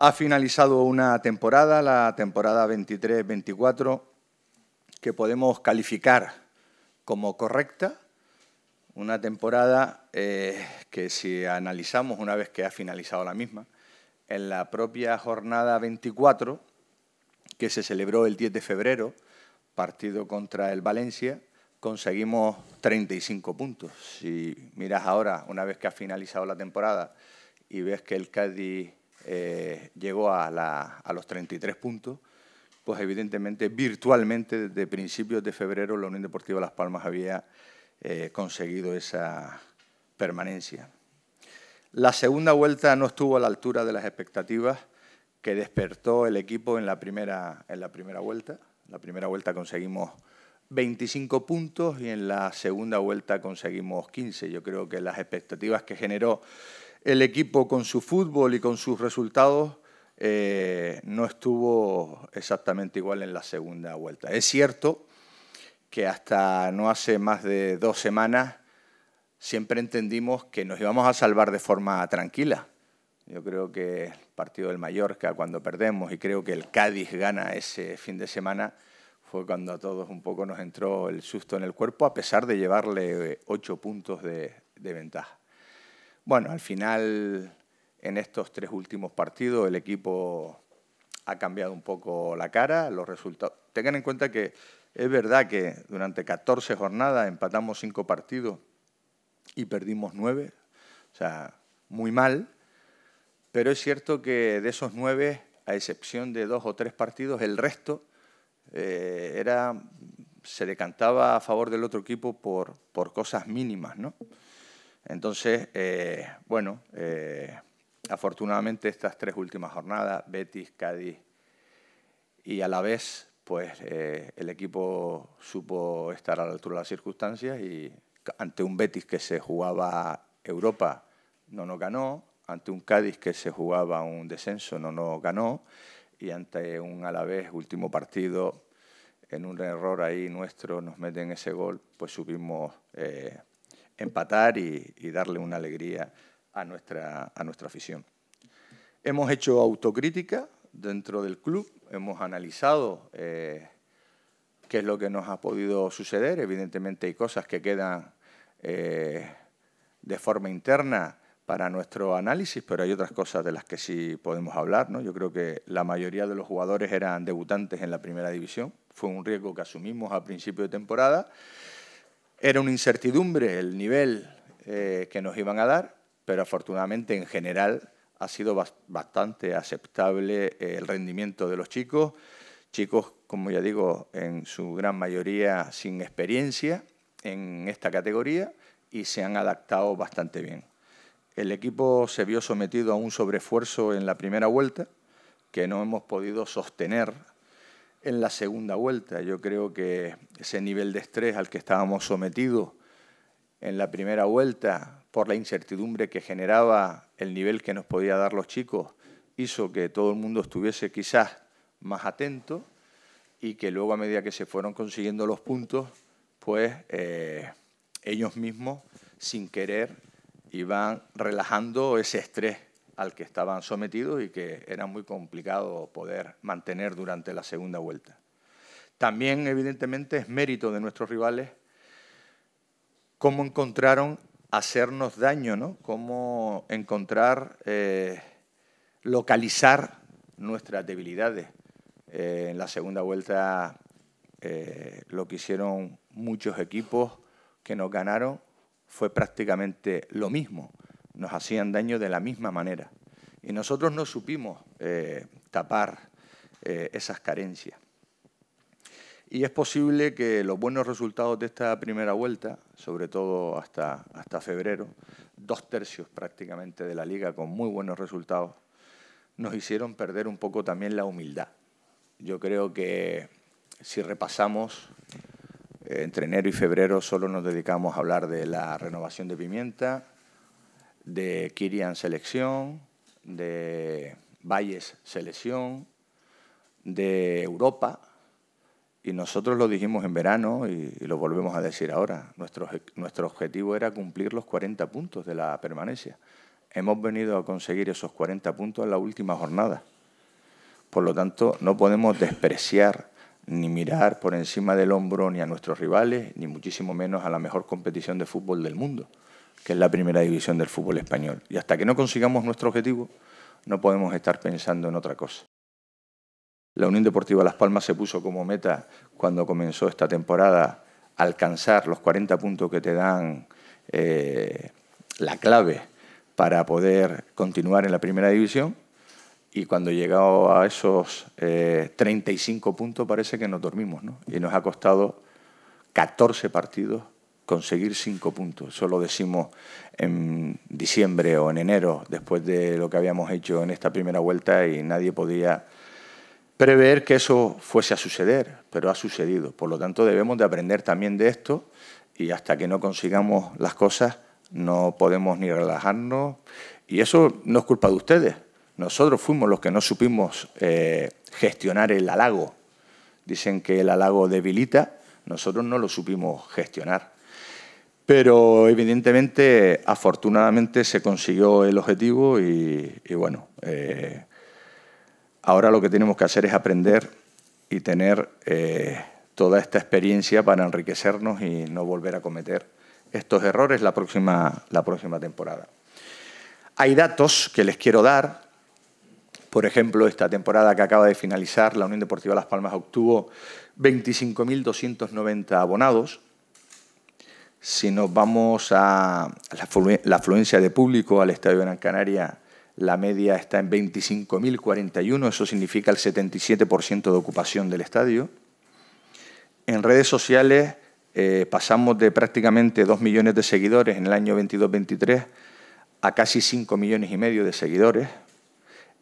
Ha finalizado una temporada, la temporada 23-24, que podemos calificar como correcta. Una temporada eh, que si analizamos una vez que ha finalizado la misma, en la propia jornada 24, que se celebró el 10 de febrero, partido contra el Valencia, conseguimos 35 puntos. Si miras ahora, una vez que ha finalizado la temporada, y ves que el Cádiz eh, llegó a, los 33 puntos, pues evidentemente, virtualmente, desde principios de febrero, la Unión Deportiva Las Palmas había eh, conseguido esa permanencia. La segunda vuelta no estuvo a la altura de las expectativas que despertó el equipo en la primera, en la primera vuelta. En la primera vuelta conseguimos 25 puntos y en la segunda vuelta conseguimos 15. Yo creo que las expectativas que generó el equipo con su fútbol y con sus resultados eh, no estuvo exactamente igual en la segunda vuelta. Es cierto que hasta no hace más de dos semanas siempre entendimos que nos íbamos a salvar de forma tranquila. Yo creo que el partido del Mallorca, cuando perdemos, y creo que el Cádiz gana ese fin de semana, fue cuando a todos un poco nos entró el susto en el cuerpo, a pesar de llevarle eh, ocho puntos de ventaja. Bueno, al final, en estos tres últimos partidos, el equipo ha cambiado un poco la cara, los Tengan en cuenta que es verdad que durante 14 jornadas empatamos cinco partidos y perdimos nueve. o sea, muy mal, pero es cierto que de esos nueve, a excepción de dos o tres partidos, el resto eh, era, se decantaba a favor del otro equipo por, por cosas mínimas, ¿no? Entonces, eh, bueno, eh, afortunadamente estas tres últimas jornadas, Betis, Cádiz y a pues eh, el equipo supo estar a la altura de las circunstancias y ante un Betis que se jugaba Europa no nos ganó, ante un Cádiz que se jugaba un descenso no nos ganó y ante un Alavés último partido en un error ahí nuestro nos meten ese gol, pues subimos empatar y, darle una alegría a nuestra, a nuestra afición. Hemos hecho autocrítica dentro del club, hemos analizado eh, qué es lo que nos ha podido suceder. Evidentemente hay cosas que quedan eh, de forma interna para nuestro análisis, pero hay otras cosas de las que sí podemos hablar. Yo creo que la mayoría de los jugadores eran debutantes en la primera división. Fue un riesgo que asumimos a principio de temporada era una incertidumbre el nivel eh, que nos iban a dar, pero afortunadamente en general ha sido bastante aceptable eh, el rendimiento de los chicos, chicos, como ya digo, en su gran mayoría sin experiencia en esta categoría y se han adaptado bastante bien. El equipo se vio sometido a un sobreesfuerzo en la primera vuelta que no hemos podido sostener en la segunda vuelta. Yo creo que ese nivel de estrés al que estábamos sometidos en la primera vuelta, por la incertidumbre que generaba el nivel que nos podía dar los chicos, hizo que todo el mundo estuviese quizás más atento y que luego a medida que se fueron consiguiendo los puntos, pues eh, ellos mismos, sin querer, iban relajando ese estrés al que estaban sometidos y que era muy complicado poder mantener durante la segunda vuelta. También, evidentemente, es mérito de nuestros rivales cómo encontraron hacernos daño, ¿no? cómo encontrar, eh, localizar nuestras debilidades. Eh, en la segunda vuelta eh, lo que hicieron muchos equipos que nos ganaron fue prácticamente lo mismo nos hacían daño de la misma manera. Y nosotros no supimos eh, tapar eh, esas carencias. Y es posible que los buenos resultados de esta primera vuelta, sobre todo hasta, hasta febrero, dos tercios prácticamente de la liga con muy buenos resultados, nos hicieron perder un poco también la humildad. Yo creo que si repasamos, eh, entre enero y febrero solo nos dedicamos a hablar de la renovación de Pimienta, de Kirian Selección, de Valles Selección, de Europa. Y nosotros lo dijimos en verano y, lo volvemos a decir ahora. Nuestro, nuestro objetivo era cumplir los 40 puntos de la permanencia. Hemos venido a conseguir esos 40 puntos en la última jornada. Por lo tanto, no podemos despreciar ni mirar por encima del hombro ni a nuestros rivales, ni muchísimo menos a la mejor competición de fútbol del mundo que es la primera división del fútbol español. Y hasta que no consigamos nuestro objetivo, no podemos estar pensando en otra cosa. La Unión Deportiva Las Palmas se puso como meta cuando comenzó esta temporada alcanzar los 40 puntos que te dan eh, la clave para poder continuar en la primera división. Y cuando llegado a esos 35 eh, puntos parece que nos dormimos, ¿no? Y nos ha costado 14 partidos conseguir cinco puntos. Eso lo decimos en diciembre o en enero, después de lo que habíamos hecho en esta primera vuelta y nadie podía prever que eso fuese a suceder, pero ha sucedido. Por lo tanto, debemos de aprender también de esto y hasta que no consigamos las cosas no podemos ni relajarnos. Y eso no es culpa de ustedes. Nosotros fuimos los que no supimos eh, gestionar el halago. Dicen que el halago debilita, nosotros no lo supimos gestionar. Pero evidentemente, afortunadamente, se consiguió el objetivo y, bueno, eh, ahora lo que tenemos que hacer es aprender y tener eh, toda esta experiencia para enriquecernos y no volver a cometer estos errores la próxima, la próxima temporada. Hay datos que les quiero dar. Por ejemplo, esta temporada que acaba de finalizar, la Unión Deportiva Las Palmas obtuvo 25.290 abonados, si nos vamos a la, afluencia de público al Estadio de Gran Canaria, la media está en 25.041, eso significa el 77% de ocupación del estadio. En redes sociales eh, pasamos de prácticamente 2 millones de seguidores en el año 22-23 a casi 5 millones y medio de seguidores.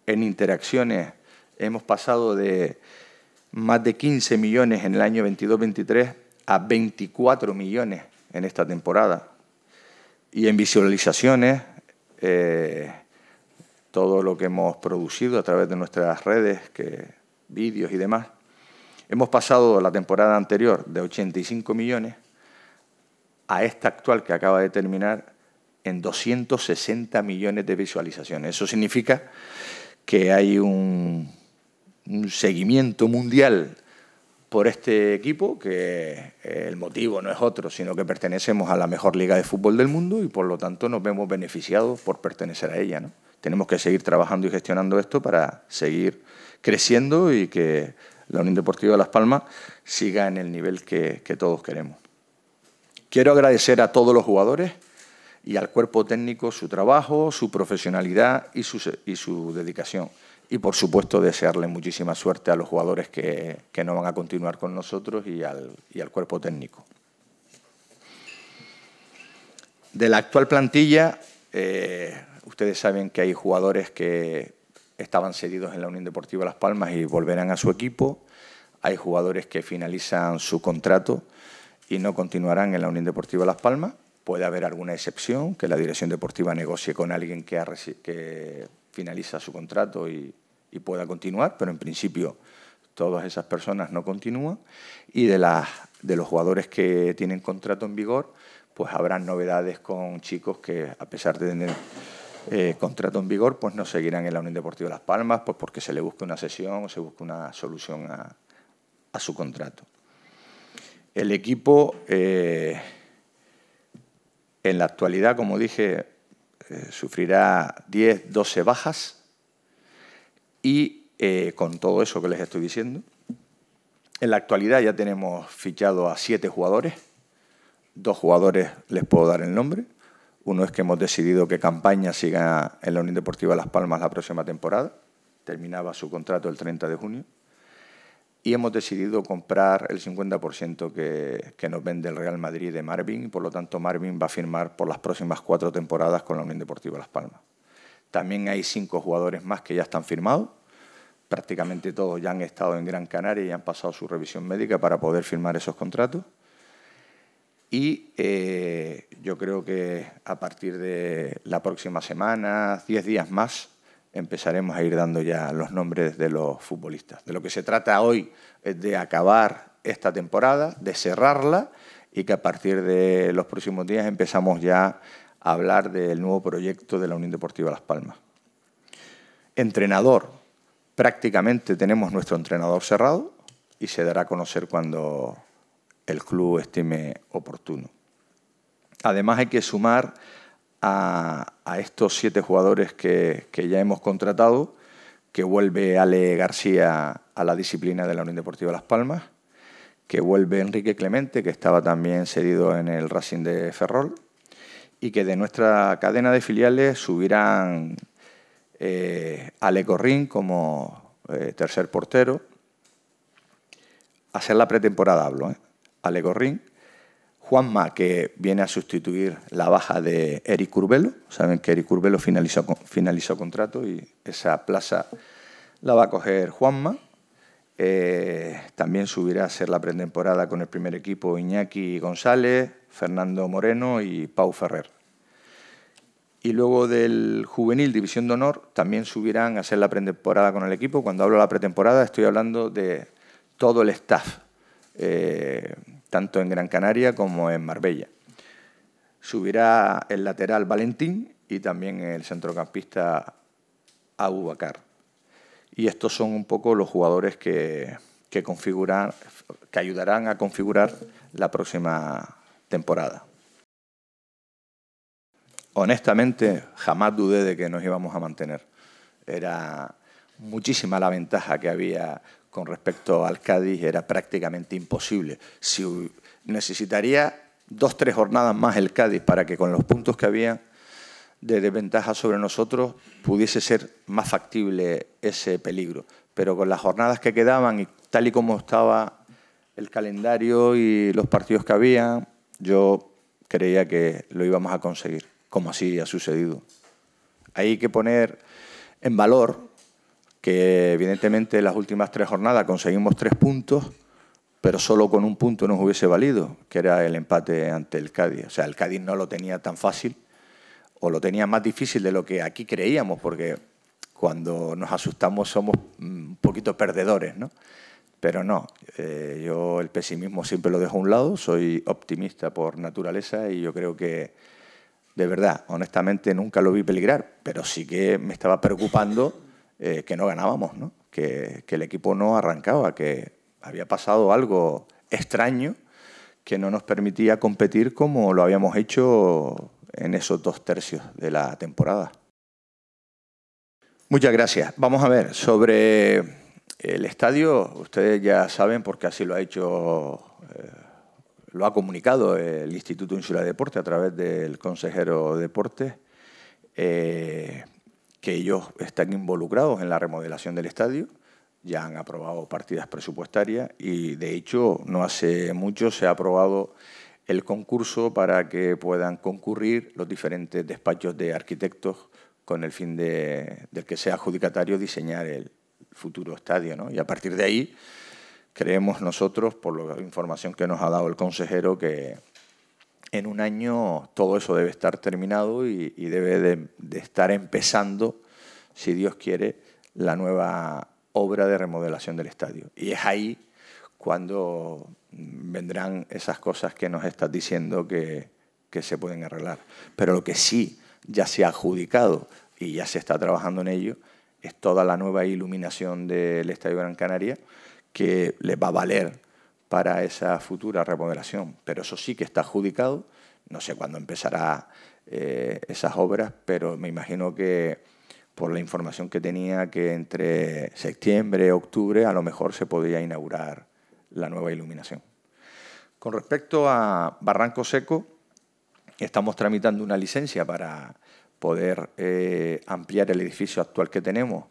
En interacciones hemos pasado de más de 15 millones en el año 22-23 a 24 millones en esta temporada. Y en visualizaciones, eh, todo lo que hemos producido a través de nuestras redes, que, vídeos y demás, hemos pasado la temporada anterior de 85 millones a esta actual que acaba de terminar en 260 millones de visualizaciones. Eso significa que hay un, un seguimiento mundial por este equipo, que eh, el motivo no es otro, sino que pertenecemos a la mejor liga de fútbol del mundo y por lo tanto nos vemos beneficiados por pertenecer a ella. Tenemos que seguir trabajando y gestionando esto para seguir creciendo y que la Unión Deportiva de Las Palmas siga en el nivel que, todos queremos. Quiero agradecer a todos los jugadores y al cuerpo técnico su trabajo, su profesionalidad y su dedicación y por supuesto desearle muchísima suerte a los jugadores que, no van a continuar con nosotros y al, y al, cuerpo técnico. De la actual plantilla, eh, ustedes saben que hay jugadores que estaban cedidos en la Unión Deportiva Las Palmas y volverán a su equipo. Hay jugadores que finalizan su contrato y no continuarán en la Unión Deportiva Las Palmas. Puede haber alguna excepción, que la dirección deportiva negocie con alguien que, ha, que finaliza su contrato y, pueda continuar, pero en principio todas esas personas no continúan y de, los jugadores que tienen contrato en vigor, pues habrán novedades con chicos que a pesar de tener eh, contrato en vigor, pues no seguirán en la Unión Deportiva Las Palmas, pues porque se le busque una sesión o se busque una solución a, su contrato. El equipo eh, en la actualidad, como dije, eh, sufrirá 10, 12 bajas y eh, con todo eso que les estoy diciendo, en la actualidad ya tenemos fichado a 7 jugadores, dos jugadores les puedo dar el nombre, uno es que hemos decidido que Campaña siga en la Unión Deportiva Las Palmas la próxima temporada, terminaba su contrato el 30 de junio, y hemos decidido comprar el 50% que, nos vende el Real Madrid de Marvin, por lo tanto Marvin va a firmar por las próximas cuatro temporadas con la Unión Deportiva Las Palmas. También hay cinco jugadores más que ya están firmados, prácticamente todos ya han estado en Gran Canaria y han pasado su revisión médica para poder firmar esos contratos. Y eh, yo creo que a partir de la próxima semana, 10 días más, empezaremos a ir dando ya los nombres de los futbolistas. De lo que se trata hoy es de acabar esta temporada, de cerrarla y que a partir de los próximos días empezamos ya a hablar del nuevo proyecto de la Unión Deportiva Las Palmas. Entrenador. Prácticamente tenemos nuestro entrenador cerrado y se dará a conocer cuando el club estime oportuno. Además hay que sumar a, estos siete jugadores que, ya hemos contratado, que vuelve Ale García a la disciplina de la Unión Deportiva Las Palmas, que vuelve Enrique Clemente, que estaba también cedido en el Racing de Ferrol, y que de nuestra cadena de filiales subirán eh, Ale Corrín como eh, tercer portero, hacer la pretemporada hablo, ¿eh? Ale Corrín, Juanma, que viene a sustituir la baja de Eric Curbelo. Saben que Eric Curbelo finalizó, contrato y esa plaza la va a coger Juanma. Eh, también subirá a hacer la pretemporada con el primer equipo Iñaki González, Fernando Moreno y Pau Ferrer. Y luego del juvenil División de Honor también subirán a hacer la pretemporada con el equipo. Cuando hablo de la pretemporada estoy hablando de todo el staff, eh, tanto en Gran Canaria como en Marbella. Subirá el lateral Valentín y también el centrocampista Abubacar. Y estos son un poco los jugadores que, que ayudarán a configurar la próxima temporada. Honestamente, jamás dudé de que nos íbamos a mantener. Era muchísima la ventaja que había con respecto al Cádiz era prácticamente imposible. Si necesitaría dos, tres jornadas más el Cádiz para que con los puntos que había de desventaja sobre nosotros pudiese ser más factible ese peligro. Pero con las jornadas que quedaban y tal y como estaba el calendario y los partidos que había, yo creía que lo íbamos a conseguir, como así ha sucedido. Hay que poner en valor que evidentemente en las últimas tres jornadas conseguimos tres puntos, pero solo con un punto nos hubiese valido, que era el empate ante el Cádiz. O sea, el Cádiz no lo tenía tan fácil o lo tenía más difícil de lo que aquí creíamos, porque cuando nos asustamos somos mm, un poquito perdedores, ¿no? Pero no, eh, yo el pesimismo siempre lo dejo a un lado, soy optimista por naturaleza y yo creo que, de verdad, honestamente nunca lo vi peligrar, pero sí que me estaba preocupando eh, que no ganábamos, Que, el equipo no arrancaba, que había pasado algo extraño que no nos permitía competir como lo habíamos hecho en esos dos tercios de la temporada. Muchas gracias. Vamos a ver, sobre el estadio, ustedes ya saben, porque así lo ha hecho, eh, lo ha comunicado el Instituto Insular de Deporte a través del consejero de Deportes. Eh, que ellos están involucrados en la remodelación del estadio, ya han aprobado partidas presupuestarias y de hecho no hace mucho se ha aprobado el concurso para que puedan concurrir los diferentes despachos de arquitectos con el fin de, que sea adjudicatario diseñar el futuro estadio. Y a partir de ahí creemos nosotros, por la información que nos ha dado el consejero, que en un año todo eso debe estar terminado y, debe de, estar empezando, si Dios quiere, la nueva obra de remodelación del estadio. Y es ahí cuando vendrán esas cosas que nos estás diciendo que, que se pueden arreglar. Pero lo que sí ya se ha adjudicado y ya se está trabajando en ello es toda la nueva iluminación del Estadio Gran Canaria que le va a valer para esa futura remodelación, pero eso sí que está adjudicado. No sé cuándo empezará eh, esas obras, pero me imagino que por la información que tenía que entre septiembre y octubre a lo mejor se podría inaugurar la nueva iluminación. Con respecto a Barranco Seco, estamos tramitando una licencia para poder eh, ampliar el edificio actual que tenemos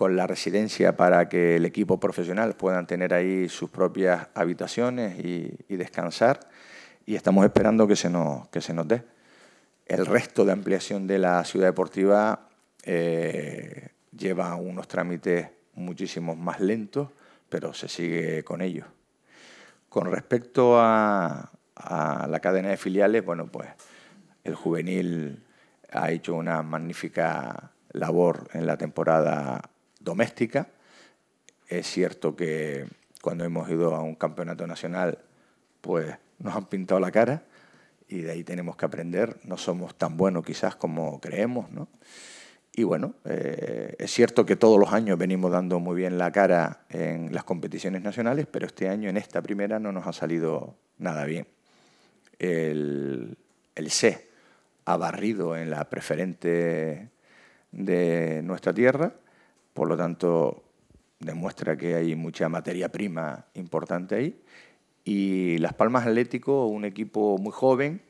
con la residencia para que el equipo profesional puedan tener ahí sus propias habitaciones y, descansar y estamos esperando que se nos, que se nos dé. El resto de ampliación de la ciudad deportiva eh, lleva unos trámites muchísimos más lentos, pero se sigue con ellos. Con respecto a, a la cadena de filiales, bueno, pues el juvenil ha hecho una magnífica labor en la temporada doméstica. Es cierto que cuando hemos ido a un campeonato nacional, pues nos han pintado la cara y de ahí tenemos que aprender. No somos tan buenos quizás como creemos, ¿no? Y bueno, eh, es cierto que todos los años venimos dando muy bien la cara en las competiciones nacionales, pero este año en esta primera no nos ha salido nada bien. El, el C ha barrido en la preferente de nuestra tierra por lo tanto, demuestra que hay mucha materia prima importante ahí. Y Las Palmas Atlético, un equipo muy joven,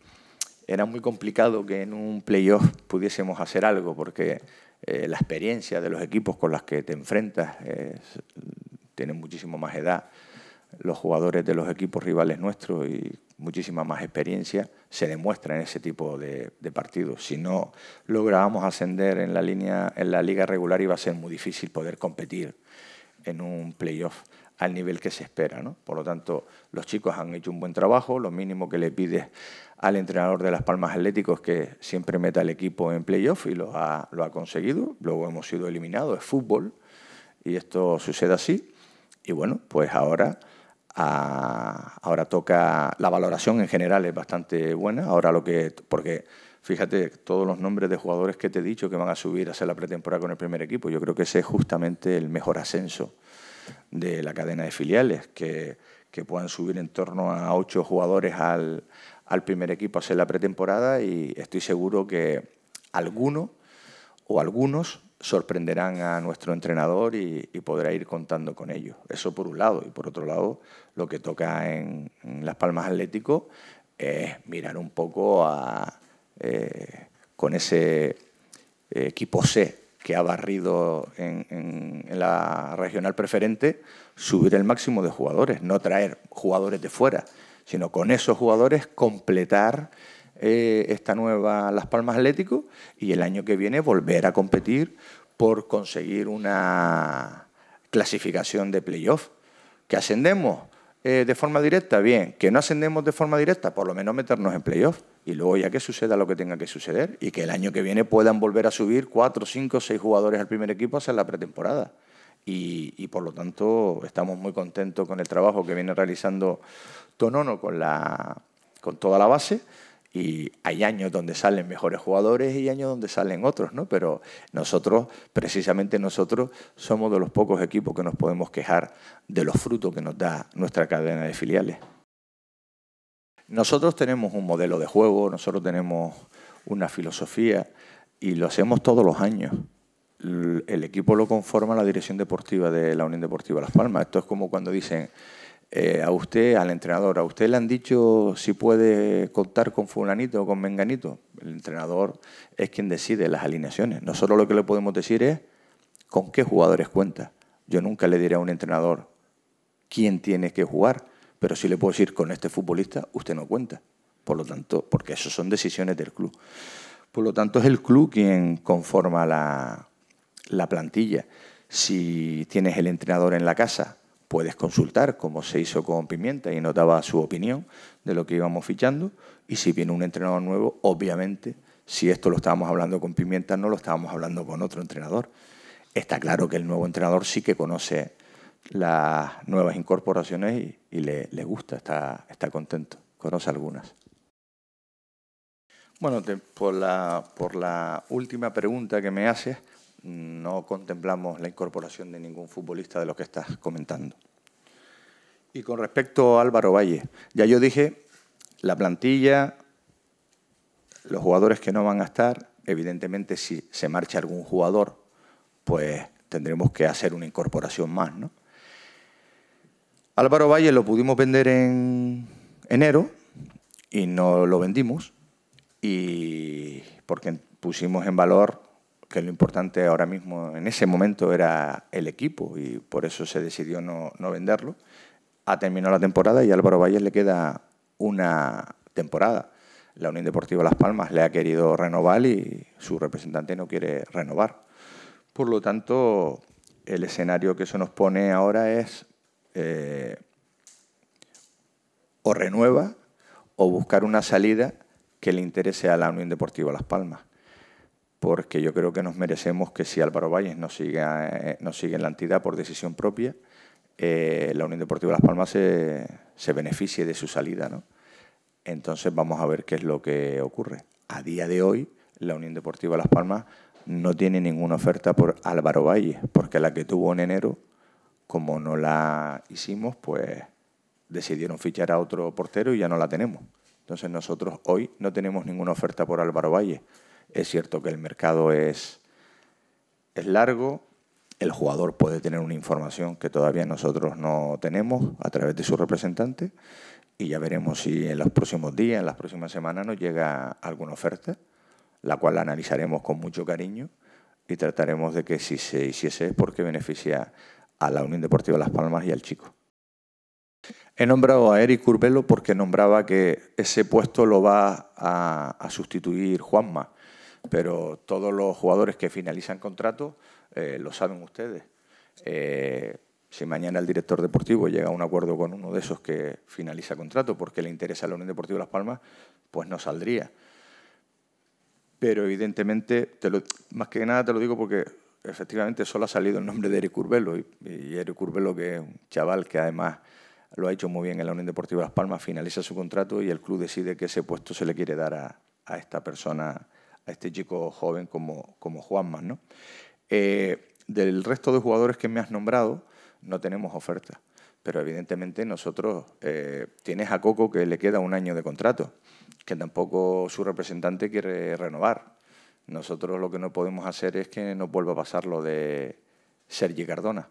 era muy complicado que en un playoff pudiésemos hacer algo, porque eh, la experiencia de los equipos con los que te enfrentas eh, tiene tienen muchísimo más edad los jugadores de los equipos rivales nuestros y muchísima más experiencia, se demuestra en ese tipo de, partidos. Si no lográbamos ascender en la, línea, en la liga regular, iba a ser muy difícil poder competir en un playoff al nivel que se espera. ¿no? Por lo tanto, los chicos han hecho un buen trabajo, lo mínimo que le pides al entrenador de Las Palmas Atléticos es que siempre meta al equipo en playoff y lo ha, lo ha conseguido, luego hemos sido eliminados, es fútbol y esto sucede así. Y bueno, pues ahora ahora toca, la valoración en general es bastante buena, ahora lo que, porque fíjate, todos los nombres de jugadores que te he dicho que van a subir a hacer la pretemporada con el primer equipo, yo creo que ese es justamente el mejor ascenso de la cadena de filiales, que, puedan subir en torno a ocho jugadores al, al primer equipo a hacer la pretemporada y estoy seguro que alguno o algunos sorprenderán a nuestro entrenador y, podrá ir contando con ellos. Eso por un lado. Y por otro lado, lo que toca en, Las Palmas Atlético es mirar un poco a, eh, con ese eh, equipo C que ha barrido en, en, la regional preferente, subir el máximo de jugadores, no traer jugadores de fuera, sino con esos jugadores completar eh, esta nueva Las Palmas Atlético y el año que viene volver a competir por conseguir una clasificación de playoff. ¿Que ascendemos eh, de forma directa? Bien. ¿Que no ascendemos de forma directa? Por lo menos meternos en playoff y luego ya que suceda lo que tenga que suceder y que el año que viene puedan volver a subir cuatro, cinco, seis jugadores al primer equipo hacia la pretemporada. Y, por lo tanto estamos muy contentos con el trabajo que viene realizando Tonono con, la, con toda la base y hay años donde salen mejores jugadores y años donde salen otros, ¿no? Pero nosotros, precisamente nosotros, somos de los pocos equipos que nos podemos quejar de los frutos que nos da nuestra cadena de filiales. Nosotros tenemos un modelo de juego, nosotros tenemos una filosofía y lo hacemos todos los años. El equipo lo conforma la dirección deportiva de la Unión Deportiva Las Palmas. Esto es como cuando dicen, eh, a usted, al entrenador, a usted le han dicho si puede contar con fulanito o con menganito. El entrenador es quien decide las alineaciones. Nosotros lo que le podemos decir es con qué jugadores cuenta. Yo nunca le diré a un entrenador quién tiene que jugar, pero si le puedo decir con este futbolista usted no cuenta. Por lo tanto, porque eso son decisiones del club. Por lo tanto, es el club quien conforma la plantilla. Si tienes el entrenador en la casa puedes consultar, cómo se hizo con Pimienta, y notaba su opinión de lo que íbamos fichando. Y si viene un entrenador nuevo, obviamente, si esto lo estábamos hablando con Pimienta, no lo estábamos hablando con otro entrenador. Está claro que el nuevo entrenador sí que conoce las nuevas incorporaciones y, le, gusta, está, contento, conoce algunas. Bueno, por, la, por la última pregunta que me haces, no contemplamos la incorporación de ningún futbolista de lo que estás comentando. Y con respecto a Álvaro Valle, ya yo dije, la plantilla, los jugadores que no van a estar, evidentemente si se marcha algún jugador, pues tendremos que hacer una incorporación más. Álvaro Valle lo pudimos vender en enero y no lo vendimos, y porque pusimos en valor que lo importante ahora mismo, en ese momento, era el equipo y por eso se decidió no, no venderlo. Ha terminado la temporada y a Álvaro Valles le queda una temporada. La Unión Deportiva Las Palmas le ha querido renovar y su representante no quiere renovar. Por lo tanto, el escenario que eso nos pone ahora es eh, o renueva o buscar una salida que le interese a la Unión Deportiva Las Palmas porque yo creo que nos merecemos que si Álvaro Valles no eh, sigue, en la entidad por decisión propia, eh, la Unión Deportiva Las Palmas se, beneficie de su salida. Entonces vamos a ver qué es lo que ocurre. A día de hoy, la Unión Deportiva Las Palmas no tiene ninguna oferta por Álvaro Valles, porque la que tuvo en enero, como no la hicimos, pues decidieron fichar a otro portero y ya no la tenemos. Entonces nosotros hoy no tenemos ninguna oferta por Álvaro Valles. Es cierto que el mercado es, es largo, el jugador puede tener una información que todavía nosotros no tenemos a través de su representante y ya veremos si en los próximos días, en las próximas semanas nos llega alguna oferta, la cual analizaremos con mucho cariño y trataremos de que si se hiciese es porque beneficia a la Unión Deportiva Las Palmas y al chico. He nombrado a Eric Curbelo porque nombraba que ese puesto lo va a sustituir Juanma pero todos los jugadores que finalizan contrato eh, lo saben ustedes. Eh, si mañana el director deportivo llega a un acuerdo con uno de esos que finaliza contrato porque le interesa la Unión Deportiva Las Palmas, pues no saldría. Pero evidentemente, más que nada te lo digo porque efectivamente solo ha salido el nombre de Eric Urbelo y, Eric Urbelo que es un chaval que además lo ha hecho muy bien en la Unión Deportiva Las Palmas, finaliza su contrato y el club decide que ese puesto se le quiere dar a, a esta persona este chico joven como, como ¿no? Eh, del resto de jugadores que me has nombrado, no tenemos oferta. Pero evidentemente nosotros, eh, tienes a Coco que le queda un año de contrato, que tampoco su representante quiere renovar. Nosotros lo que no podemos hacer es que nos vuelva a pasar lo de Sergi Cardona.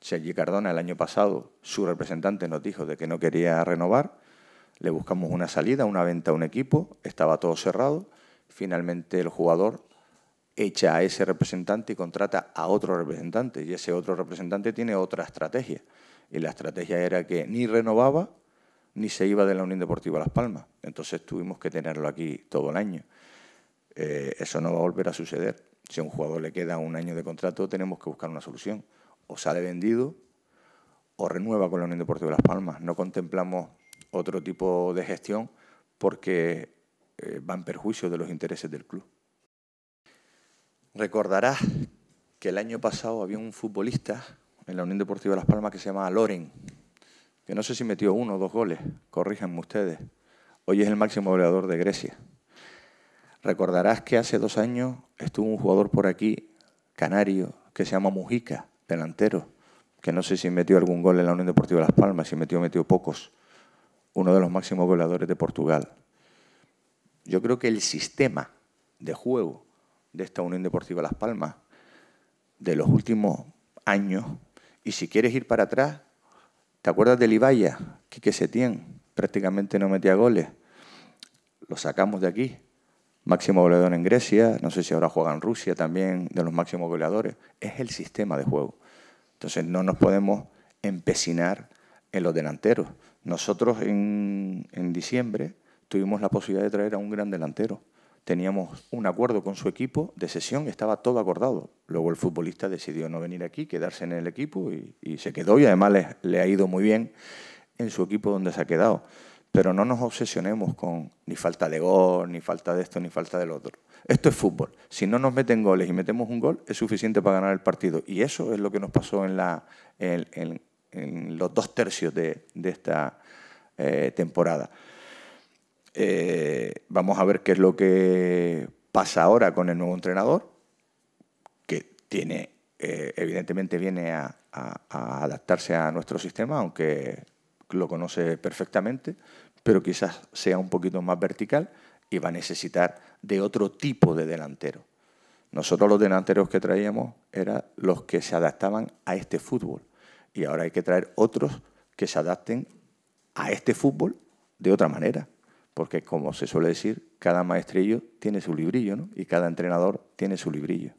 Sergi Cardona el año pasado, su representante nos dijo de que no quería renovar, le buscamos una salida, una venta a un equipo, estaba todo cerrado, finalmente el jugador echa a ese representante y contrata a otro representante. Y ese otro representante tiene otra estrategia. Y la estrategia era que ni renovaba ni se iba de la Unión Deportiva Las Palmas. Entonces tuvimos que tenerlo aquí todo el año. Eh, eso no va a volver a suceder. Si a un jugador le queda un año de contrato, tenemos que buscar una solución. O sale vendido o renueva con la Unión Deportiva Las Palmas. No contemplamos otro tipo de gestión porque eh, van va en perjuicio de los intereses del club. Recordarás que el año pasado había un futbolista en la Unión Deportiva de Las Palmas que se llamaba Loren, que no sé si metió uno o dos goles, corríjanme ustedes. Hoy es el máximo goleador de Grecia. Recordarás que hace dos años estuvo un jugador por aquí, canario, que se llama Mujica, delantero, que no sé si metió algún gol en la Unión Deportiva de Las Palmas, si metió, metió pocos, uno de los máximos goleadores de Portugal. Yo creo que el sistema de juego de esta Unión Deportiva Las Palmas de los últimos años, y si quieres ir para atrás, ¿te acuerdas del Ibaya? Quique Setién prácticamente no metía goles. Lo sacamos de aquí. Máximo goleador en Grecia, no sé si ahora juega en Rusia también, de los máximos goleadores. Es el sistema de juego. Entonces no nos podemos empecinar en los delanteros. Nosotros en, en diciembre tuvimos la posibilidad de traer a un gran delantero. Teníamos un acuerdo con su equipo de sesión, estaba todo acordado. Luego el futbolista decidió no venir aquí, quedarse en el equipo y, se quedó y además le, ha ido muy bien en su equipo donde se ha quedado. Pero no nos obsesionemos con ni falta de gol, ni falta de esto, ni falta del otro. Esto es fútbol. Si no nos meten goles y metemos un gol, es suficiente para ganar el partido. Y eso es lo que nos pasó en, la, en, los dos tercios de, esta eh, temporada. Eh, vamos a ver qué es lo que pasa ahora con el nuevo entrenador, que tiene, eh, evidentemente viene a, adaptarse a nuestro sistema, aunque lo conoce perfectamente, pero quizás sea un poquito más vertical y va a necesitar de otro tipo de delantero. Nosotros los delanteros que traíamos eran los que se adaptaban a este fútbol y ahora hay que traer otros que se adapten a este fútbol de otra manera porque como se suele decir, cada maestrillo tiene su librillo ¿no? y cada entrenador tiene su librillo.